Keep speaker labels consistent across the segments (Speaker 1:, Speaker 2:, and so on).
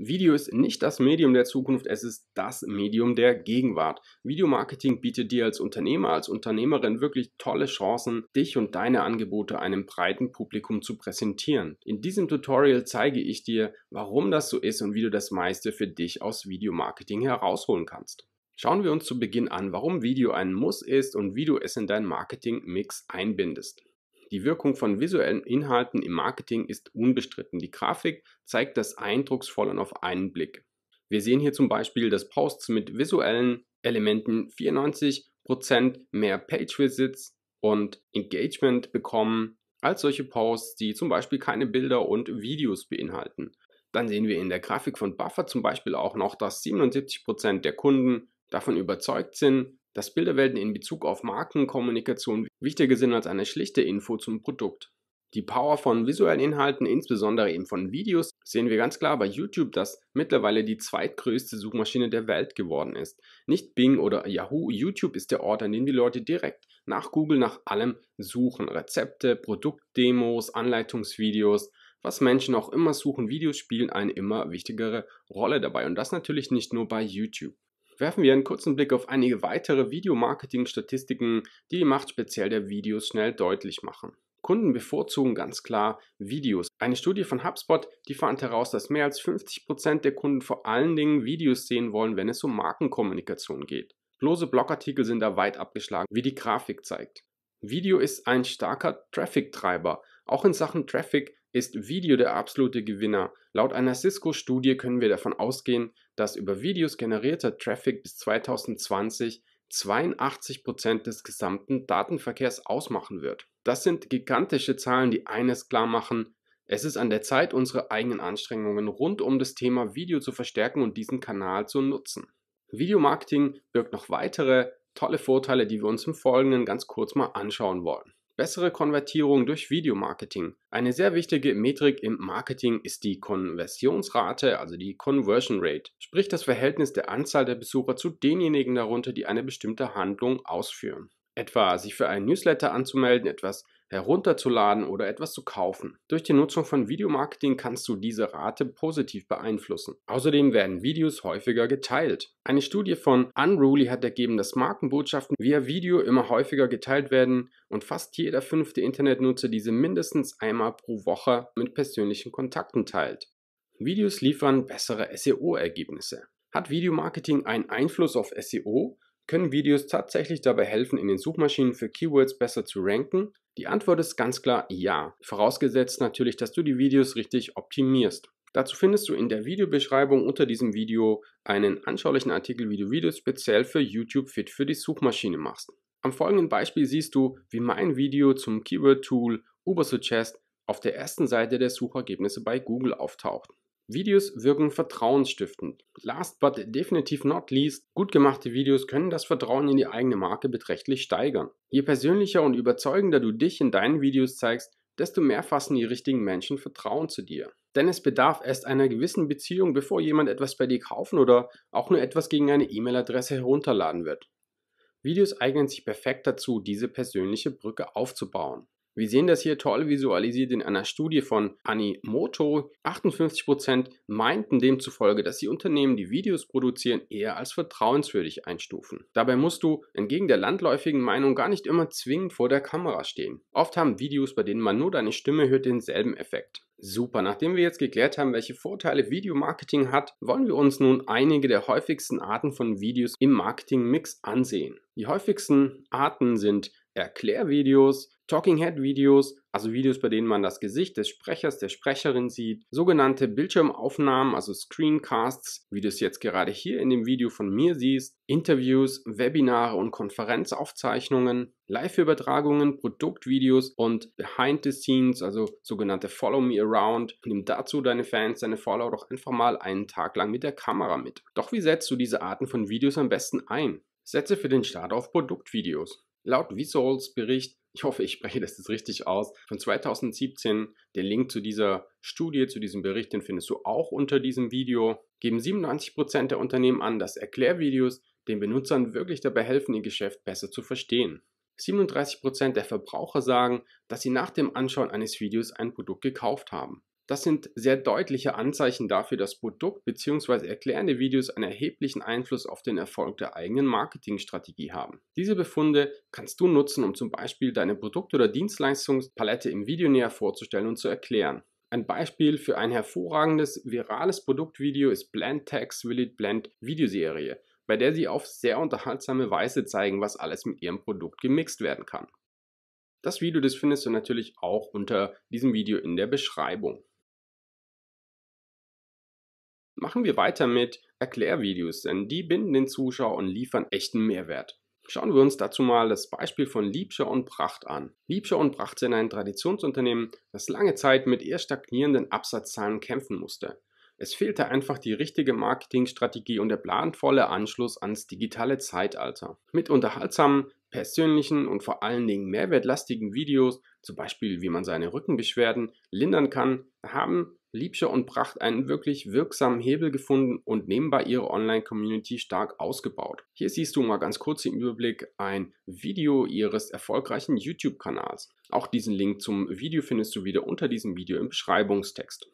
Speaker 1: Video ist nicht das Medium der Zukunft, es ist das Medium der Gegenwart. Videomarketing bietet dir als Unternehmer, als Unternehmerin wirklich tolle Chancen, dich und deine Angebote einem breiten Publikum zu präsentieren. In diesem Tutorial zeige ich dir, warum das so ist und wie du das meiste für dich aus Videomarketing herausholen kannst. Schauen wir uns zu Beginn an, warum Video ein Muss ist und wie du es in deinen Marketing-Mix einbindest. Die Wirkung von visuellen Inhalten im Marketing ist unbestritten. Die Grafik zeigt das eindrucksvoll und auf einen Blick. Wir sehen hier zum Beispiel, dass Posts mit visuellen Elementen 94% mehr Page-Visits und Engagement bekommen als solche Posts, die zum Beispiel keine Bilder und Videos beinhalten. Dann sehen wir in der Grafik von Buffer zum Beispiel auch noch, dass 77% der Kunden davon überzeugt sind, dass Bilderwelten in Bezug auf Markenkommunikation wichtiger sind als eine schlichte Info zum Produkt. Die Power von visuellen Inhalten, insbesondere eben von Videos, sehen wir ganz klar bei YouTube, das mittlerweile die zweitgrößte Suchmaschine der Welt geworden ist. Nicht Bing oder Yahoo, YouTube ist der Ort, an dem die Leute direkt nach Google nach allem suchen. Rezepte, Produktdemos, Anleitungsvideos, was Menschen auch immer suchen, Videos spielen eine immer wichtigere Rolle dabei. Und das natürlich nicht nur bei YouTube werfen wir einen kurzen Blick auf einige weitere Videomarketing-Statistiken, die die Macht speziell der Videos schnell deutlich machen. Kunden bevorzugen ganz klar Videos. Eine Studie von HubSpot, die fand heraus, dass mehr als 50% der Kunden vor allen Dingen Videos sehen wollen, wenn es um Markenkommunikation geht. Bloße Blogartikel sind da weit abgeschlagen, wie die Grafik zeigt. Video ist ein starker Traffic-Treiber. Auch in Sachen Traffic ist Video der absolute Gewinner. Laut einer Cisco-Studie können wir davon ausgehen, dass über Videos generierter Traffic bis 2020 82% Prozent des gesamten Datenverkehrs ausmachen wird. Das sind gigantische Zahlen, die eines klar machen, es ist an der Zeit, unsere eigenen Anstrengungen rund um das Thema Video zu verstärken und diesen Kanal zu nutzen. Videomarketing birgt noch weitere tolle Vorteile, die wir uns im Folgenden ganz kurz mal anschauen wollen. Bessere Konvertierung durch Videomarketing. Eine sehr wichtige Metrik im Marketing ist die Konversionsrate, also die Conversion Rate, sprich das Verhältnis der Anzahl der Besucher zu denjenigen darunter, die eine bestimmte Handlung ausführen. Etwa sich für einen Newsletter anzumelden, etwas herunterzuladen oder etwas zu kaufen. Durch die Nutzung von Videomarketing kannst du diese Rate positiv beeinflussen. Außerdem werden Videos häufiger geteilt. Eine Studie von Unruly hat ergeben, dass Markenbotschaften via Video immer häufiger geteilt werden und fast jeder fünfte Internetnutzer diese mindestens einmal pro Woche mit persönlichen Kontakten teilt. Videos liefern bessere SEO-Ergebnisse. Hat Videomarketing einen Einfluss auf SEO? Können Videos tatsächlich dabei helfen, in den Suchmaschinen für Keywords besser zu ranken? Die Antwort ist ganz klar ja, vorausgesetzt natürlich, dass du die Videos richtig optimierst. Dazu findest du in der Videobeschreibung unter diesem Video einen anschaulichen Artikel, wie du Videos speziell für YouTube fit für die Suchmaschine machst. Am folgenden Beispiel siehst du, wie mein Video zum Keyword-Tool Ubersuggest auf der ersten Seite der Suchergebnisse bei Google auftaucht. Videos wirken vertrauensstiftend. Last but definitiv not least, gut gemachte Videos können das Vertrauen in die eigene Marke beträchtlich steigern. Je persönlicher und überzeugender du dich in deinen Videos zeigst, desto mehr fassen die richtigen Menschen Vertrauen zu dir. Denn es bedarf erst einer gewissen Beziehung, bevor jemand etwas bei dir kaufen oder auch nur etwas gegen eine E-Mail-Adresse herunterladen wird. Videos eignen sich perfekt dazu, diese persönliche Brücke aufzubauen. Wir sehen das hier toll visualisiert in einer Studie von Animoto. 58% meinten demzufolge, dass die Unternehmen, die Videos produzieren, eher als vertrauenswürdig einstufen. Dabei musst du entgegen der landläufigen Meinung gar nicht immer zwingend vor der Kamera stehen. Oft haben Videos, bei denen man nur deine Stimme hört, denselben Effekt. Super, nachdem wir jetzt geklärt haben, welche Vorteile Videomarketing hat, wollen wir uns nun einige der häufigsten Arten von Videos im Marketing-Mix ansehen. Die häufigsten Arten sind Erklärvideos, Talking Head Videos, also Videos, bei denen man das Gesicht des Sprechers, der Sprecherin sieht, sogenannte Bildschirmaufnahmen, also Screencasts, wie du es jetzt gerade hier in dem Video von mir siehst, Interviews, Webinare und Konferenzaufzeichnungen, Live-Übertragungen, Produktvideos und Behind the Scenes, also sogenannte Follow Me Around. Nimm dazu deine Fans, deine Follower doch einfach mal einen Tag lang mit der Kamera mit. Doch wie setzt du diese Arten von Videos am besten ein? Setze für den Start auf Produktvideos. Laut Visols Bericht, ich hoffe, ich spreche das jetzt richtig aus, von 2017, den Link zu dieser Studie, zu diesem Bericht, den findest du auch unter diesem Video, geben 97% der Unternehmen an, dass Erklärvideos den Benutzern wirklich dabei helfen, ihr Geschäft besser zu verstehen. 37% der Verbraucher sagen, dass sie nach dem Anschauen eines Videos ein Produkt gekauft haben. Das sind sehr deutliche Anzeichen dafür, dass Produkt- bzw. erklärende Videos einen erheblichen Einfluss auf den Erfolg der eigenen Marketingstrategie haben. Diese Befunde kannst du nutzen, um zum Beispiel deine Produkt- oder Dienstleistungspalette im Video näher vorzustellen und zu erklären. Ein Beispiel für ein hervorragendes virales Produktvideo ist Blend Tags Will It Blend Videoserie, bei der sie auf sehr unterhaltsame Weise zeigen, was alles mit ihrem Produkt gemixt werden kann. Das Video, das findest du natürlich auch unter diesem Video in der Beschreibung. Machen wir weiter mit Erklärvideos, denn die binden den Zuschauer und liefern echten Mehrwert. Schauen wir uns dazu mal das Beispiel von Liebscher und Pracht an. Liebscher und Pracht sind ein Traditionsunternehmen, das lange Zeit mit eher stagnierenden Absatzzahlen kämpfen musste. Es fehlte einfach die richtige Marketingstrategie und der planvolle Anschluss ans digitale Zeitalter. Mit unterhaltsamen, persönlichen und vor allen Dingen mehrwertlastigen Videos, zum Beispiel wie man seine Rückenbeschwerden lindern kann, haben Liebscher und Pracht einen wirklich wirksamen Hebel gefunden und nebenbei ihre Online-Community stark ausgebaut. Hier siehst du mal ganz kurz im Überblick ein Video ihres erfolgreichen YouTube-Kanals. Auch diesen Link zum Video findest du wieder unter diesem Video im Beschreibungstext.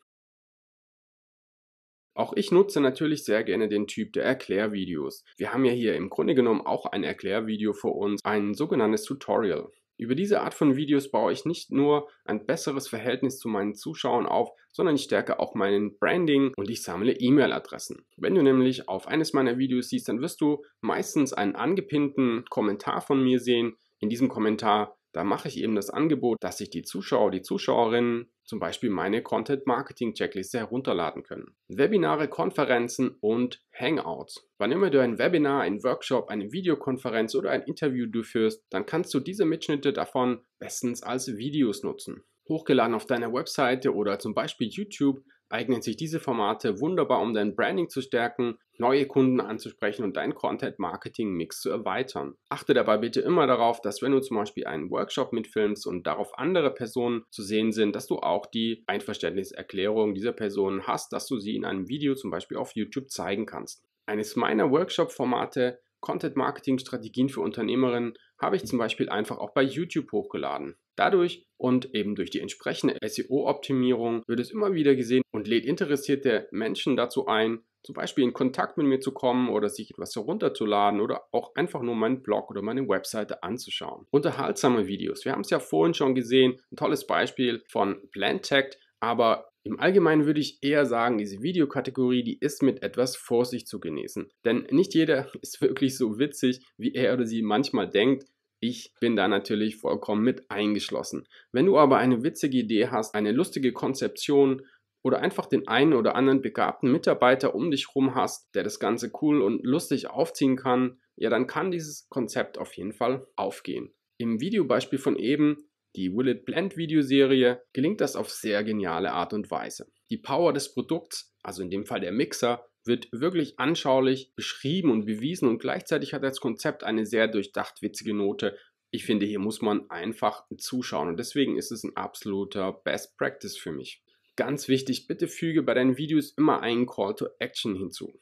Speaker 1: Auch ich nutze natürlich sehr gerne den Typ der Erklärvideos. Wir haben ja hier im Grunde genommen auch ein Erklärvideo vor uns, ein sogenanntes Tutorial. Über diese Art von Videos baue ich nicht nur ein besseres Verhältnis zu meinen Zuschauern auf, sondern ich stärke auch meinen Branding und ich sammle E-Mail-Adressen. Wenn du nämlich auf eines meiner Videos siehst, dann wirst du meistens einen angepinnten Kommentar von mir sehen. In diesem Kommentar da mache ich eben das Angebot, dass sich die Zuschauer, die Zuschauerinnen zum Beispiel meine Content-Marketing-Checkliste herunterladen können. Webinare, Konferenzen und Hangouts. Wann immer du ein Webinar, ein Workshop, eine Videokonferenz oder ein Interview durchführst, dann kannst du diese Mitschnitte davon bestens als Videos nutzen. Hochgeladen auf deiner Webseite oder zum Beispiel YouTube eignen sich diese Formate wunderbar, um dein Branding zu stärken, neue Kunden anzusprechen und deinen Content-Marketing-Mix zu erweitern. Achte dabei bitte immer darauf, dass wenn du zum Beispiel einen Workshop mitfilmst und darauf andere Personen zu sehen sind, dass du auch die Einverständniserklärung dieser Personen hast, dass du sie in einem Video zum Beispiel auf YouTube zeigen kannst. Eines meiner Workshop-Formate Content-Marketing-Strategien für Unternehmerinnen habe ich zum Beispiel einfach auch bei YouTube hochgeladen. Dadurch und eben durch die entsprechende SEO-Optimierung wird es immer wieder gesehen und lädt interessierte Menschen dazu ein, zum Beispiel in Kontakt mit mir zu kommen oder sich etwas herunterzuladen oder auch einfach nur meinen Blog oder meine Webseite anzuschauen. Unterhaltsame Videos. Wir haben es ja vorhin schon gesehen, ein tolles Beispiel von Plantect, aber im Allgemeinen würde ich eher sagen, diese Videokategorie, die ist mit etwas Vorsicht zu genießen. Denn nicht jeder ist wirklich so witzig, wie er oder sie manchmal denkt. Ich bin da natürlich vollkommen mit eingeschlossen. Wenn du aber eine witzige Idee hast, eine lustige Konzeption oder einfach den einen oder anderen begabten Mitarbeiter um dich rum hast, der das Ganze cool und lustig aufziehen kann, ja, dann kann dieses Konzept auf jeden Fall aufgehen. Im Videobeispiel von eben, die Will It Blend Videoserie, gelingt das auf sehr geniale Art und Weise. Die Power des Produkts, also in dem Fall der Mixer, wird wirklich anschaulich beschrieben und bewiesen und gleichzeitig hat das Konzept eine sehr durchdacht witzige Note. Ich finde, hier muss man einfach zuschauen und deswegen ist es ein absoluter Best Practice für mich. Ganz wichtig, bitte füge bei deinen Videos immer einen Call to Action hinzu.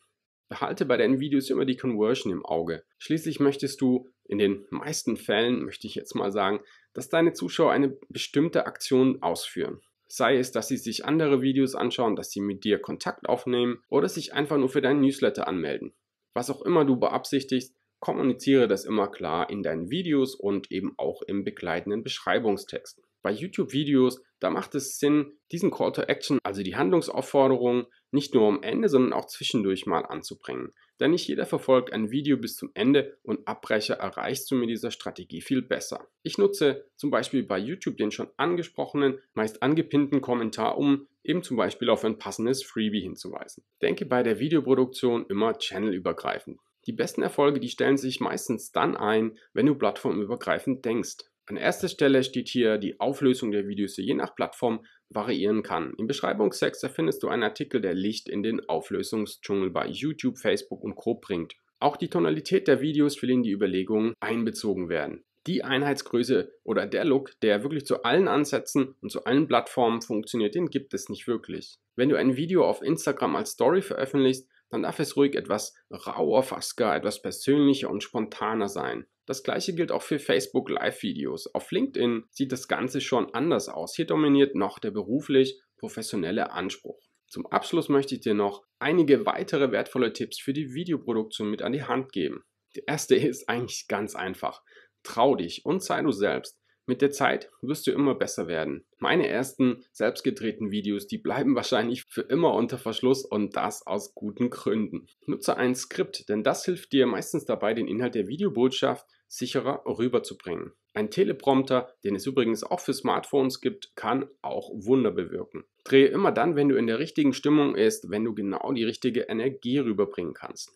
Speaker 1: Behalte bei deinen Videos immer die Conversion im Auge. Schließlich möchtest du, in den meisten Fällen möchte ich jetzt mal sagen, dass deine Zuschauer eine bestimmte Aktion ausführen sei es, dass sie sich andere Videos anschauen, dass sie mit dir Kontakt aufnehmen oder sich einfach nur für deinen Newsletter anmelden. Was auch immer du beabsichtigst, kommuniziere das immer klar in deinen Videos und eben auch im begleitenden Beschreibungstext bei YouTube-Videos, da macht es Sinn, diesen Call to Action, also die Handlungsaufforderung, nicht nur am Ende, sondern auch zwischendurch mal anzubringen. Denn nicht jeder verfolgt ein Video bis zum Ende und Abbrecher erreichst du mit dieser Strategie viel besser. Ich nutze zum Beispiel bei YouTube den schon angesprochenen, meist angepinnten Kommentar, um eben zum Beispiel auf ein passendes Freebie hinzuweisen. Denke bei der Videoproduktion immer channelübergreifend. Die besten Erfolge, die stellen sich meistens dann ein, wenn du plattformübergreifend denkst. An erster Stelle steht hier die Auflösung der Videos, die je nach Plattform variieren kann. Im Beschreibungstext findest du einen Artikel, der Licht in den Auflösungsdschungel bei YouTube, Facebook und Co. bringt. Auch die Tonalität der Videos will in die Überlegungen einbezogen werden. Die Einheitsgröße oder der Look, der wirklich zu allen Ansätzen und zu allen Plattformen funktioniert, den gibt es nicht wirklich. Wenn du ein Video auf Instagram als Story veröffentlichst, dann darf es ruhig etwas rauer, fast gar etwas persönlicher und spontaner sein. Das gleiche gilt auch für Facebook Live-Videos. Auf LinkedIn sieht das Ganze schon anders aus. Hier dominiert noch der beruflich professionelle Anspruch. Zum Abschluss möchte ich dir noch einige weitere wertvolle Tipps für die Videoproduktion mit an die Hand geben. Der erste ist eigentlich ganz einfach. Trau dich und sei du selbst. Mit der Zeit wirst du immer besser werden. Meine ersten selbstgedrehten Videos, die bleiben wahrscheinlich für immer unter Verschluss und das aus guten Gründen. Nutze ein Skript, denn das hilft dir meistens dabei, den Inhalt der Videobotschaft sicherer rüberzubringen. Ein Teleprompter, den es übrigens auch für Smartphones gibt, kann auch Wunder bewirken. Drehe immer dann, wenn du in der richtigen Stimmung bist, wenn du genau die richtige Energie rüberbringen kannst.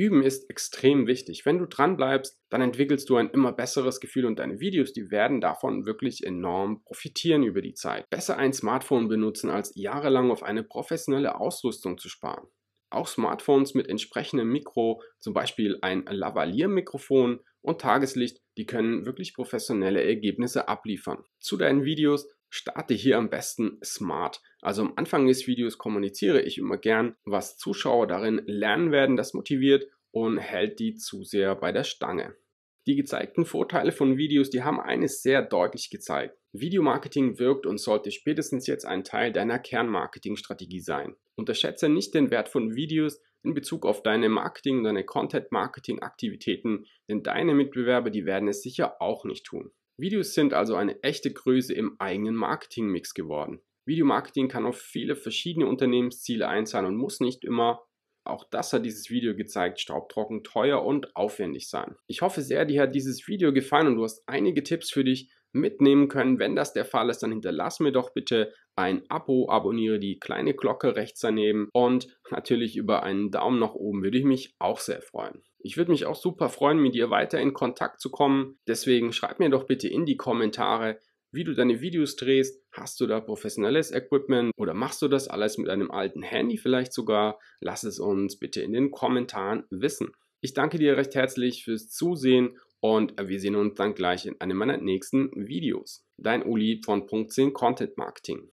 Speaker 1: Üben ist extrem wichtig. Wenn du dran bleibst, dann entwickelst du ein immer besseres Gefühl und deine Videos, die werden davon wirklich enorm profitieren über die Zeit. Besser ein Smartphone benutzen, als jahrelang auf eine professionelle Ausrüstung zu sparen. Auch Smartphones mit entsprechendem Mikro, zum Beispiel ein Lavalier-Mikrofon und Tageslicht, die können wirklich professionelle Ergebnisse abliefern. Zu deinen Videos starte hier am besten smart. Also am Anfang des Videos kommuniziere ich immer gern, was Zuschauer darin lernen werden, das motiviert und hält die Zuseher bei der Stange. Die gezeigten Vorteile von Videos, die haben eines sehr deutlich gezeigt. Videomarketing wirkt und sollte spätestens jetzt ein Teil deiner Kernmarketingstrategie sein. Unterschätze nicht den Wert von Videos in Bezug auf deine Marketing- und deine Content-Marketing-Aktivitäten, denn deine Mitbewerber, die werden es sicher auch nicht tun. Videos sind also eine echte Größe im eigenen Marketingmix geworden. Videomarketing kann auf viele verschiedene Unternehmensziele einzahlen und muss nicht immer, auch das hat dieses Video gezeigt, staubtrocken, teuer und aufwendig sein. Ich hoffe sehr, dir hat dieses Video gefallen und du hast einige Tipps für dich mitnehmen können. Wenn das der Fall ist, dann hinterlass mir doch bitte ein Abo, abonniere die kleine Glocke rechts daneben und natürlich über einen Daumen nach oben würde ich mich auch sehr freuen. Ich würde mich auch super freuen, mit dir weiter in Kontakt zu kommen. Deswegen schreib mir doch bitte in die Kommentare, wie du deine Videos drehst. Hast du da professionelles Equipment oder machst du das alles mit einem alten Handy vielleicht sogar? Lass es uns bitte in den Kommentaren wissen. Ich danke dir recht herzlich fürs Zusehen und wir sehen uns dann gleich in einem meiner nächsten Videos. Dein Uli von Punkt 10 Content Marketing.